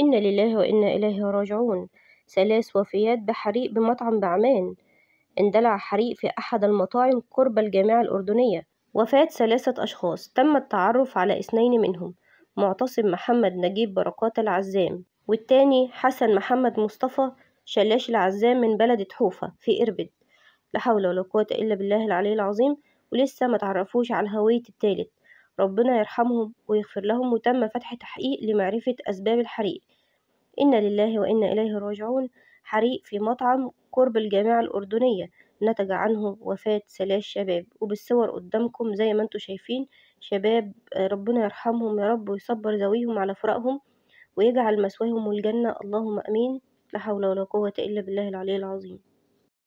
إنا لله وإنا إليه راجعون ثلاث وفيات بحريق بمطعم بعمان اندلع حريق في أحد المطاعم قرب الجامعة الأردنية وفاة ثلاثة أشخاص تم التعرف على اثنين منهم معتصم محمد نجيب بركات العزام والتاني حسن محمد مصطفى شلاش العزام من بلدة حوفة في إربد لا حول ولا قوة إلا بالله العلي العظيم ولسه ما تعرفوش على هوية التالت ربنا يرحمهم ويغفر لهم وتم فتح تحقيق لمعرفة أسباب الحريق إن لله وإنا إليه راجعون حريق في مطعم قرب الجامعة الأردنية نتج عنه وفاة ثلاث شباب وبالصور قدامكم زي ما انتوا شايفين شباب ربنا يرحمهم يا رب ويصبر ذويهم على فراقهم ويجعل مسواهم الجنة اللهم أمين لا حول ولا قوة إلا بالله العلي العظيم